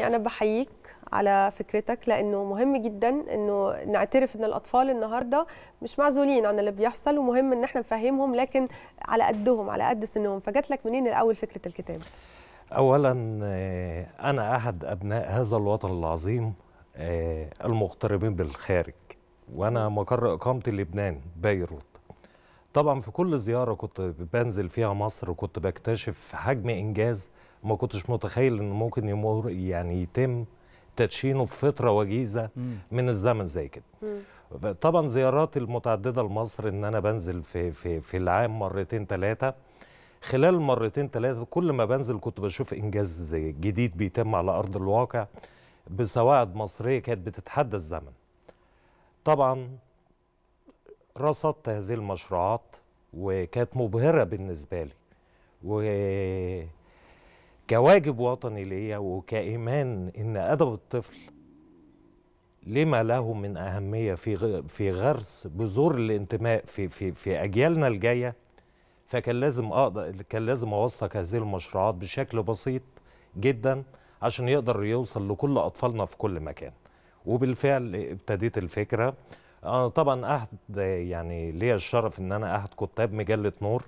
يعني انا بحييك على فكرتك لانه مهم جدا انه نعترف ان الاطفال النهارده مش معزولين عن اللي بيحصل ومهم ان احنا نفهمهم لكن على قدهم على قد سنهم فجات لك منين الاول فكره الكتاب اولا آه، انا احد ابناء هذا الوطن العظيم آه، المغتربين بالخارج وانا مقر اقامتي لبنان بيروت طبعا في كل زياره كنت بنزل فيها مصر وكنت بكتشف حجم انجاز ما كنتش متخيل ان ممكن يمر يعني يتم تدشينه في فتره وجيزه مم. من الزمن زي كده طبعا زياراتي المتعدده لمصر ان انا بنزل في في في العام مرتين ثلاثه خلال مرتين ثلاثه كل ما بنزل كنت بشوف انجاز جديد بيتم على ارض الواقع بسواعد مصريه كانت بتتحدى الزمن طبعا رصدت هذه المشروعات وكانت مبهرة بالنسبة لي وكواجب وطني ليا وكإيمان إن أدب الطفل لما له من أهمية في في غرس بذور الانتماء في في في أجيالنا الجاية فكان لازم أقدر كان لازم أوثق هذه المشروعات بشكل بسيط جدا عشان يقدر يوصل لكل أطفالنا في كل مكان وبالفعل ابتديت الفكرة أنا آه، طبعا أحد يعني ليا الشرف إن أنا أحد كتاب مجلة نور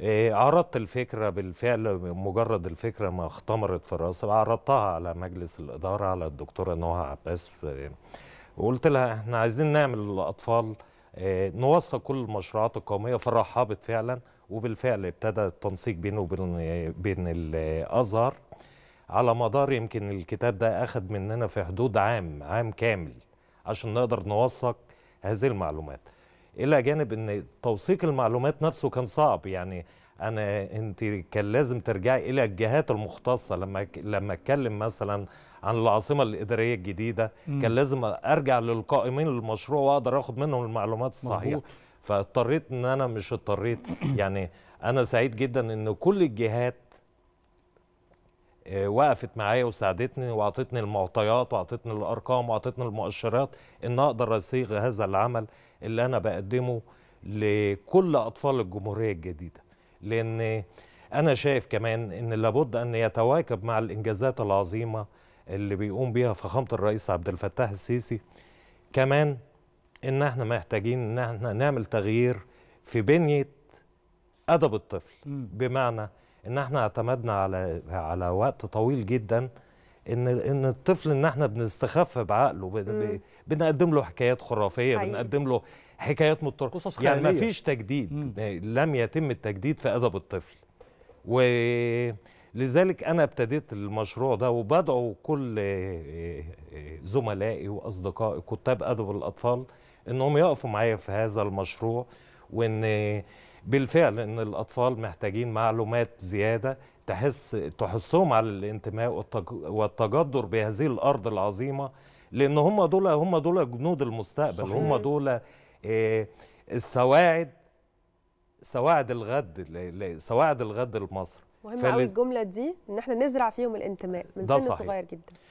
آه، عرضت الفكرة بالفعل مجرد الفكرة ما اختمرت في راسي عرضتها على مجلس الإدارة على الدكتورة نوها عباس وقلت آه، لها احنا عايزين نعمل للأطفال نوصل كل المشروعات القومية فرحبت فعلا وبالفعل ابتدى التنسيق بينه وبين بين الأزهر على مدار يمكن الكتاب ده أخد مننا في حدود عام عام كامل عشان نقدر نوثق هذه المعلومات الى جانب ان توثيق المعلومات نفسه كان صعب يعني انا انت كان لازم ترجعي الى الجهات المختصه لما لما اتكلم مثلا عن العاصمه الاداريه الجديده م. كان لازم ارجع للقائمين للمشروع واقدر اخد منهم المعلومات الصحيحه فاضطريت ان انا مش اضطريت يعني انا سعيد جدا ان كل الجهات آه، وقفت معايا وساعدتني واعطتني المعطيات واعطتني الارقام واعطتني المؤشرات ان اقدر اصيغ هذا العمل اللي انا بقدمه لكل اطفال الجمهوريه الجديده لان انا شايف كمان ان لابد ان يتواكب مع الانجازات العظيمه اللي بيقوم بيها فخامه الرئيس عبد الفتاح السيسي كمان ان احنا محتاجين ان احنا نعمل تغيير في بنيه ادب الطفل بمعنى ان احنا اعتمدنا على على وقت طويل جدا ان ان الطفل ان احنا بنستخف بعقله بن بنقدم له حكايات خرافيه حقيقي. بنقدم له حكايات مضطره قصص يعني ما فيش تجديد مم. لم يتم التجديد في ادب الطفل ولذلك انا ابتديت المشروع ده وبدعو كل آه، آه، زملائي واصدقائي كتاب ادب الاطفال انهم يقفوا معايا في هذا المشروع وان بالفعل ان الاطفال محتاجين معلومات زياده تحس تحسهم على الانتماء والتجدر بهذه الارض العظيمه لان هم دول هم دول جنود المستقبل صحيح. هم دول آه، السواعد سواعد الغد سواعد الغد لمصر مهم قوي الجمله دي ان احنا نزرع فيهم الانتماء من سن صغير جدا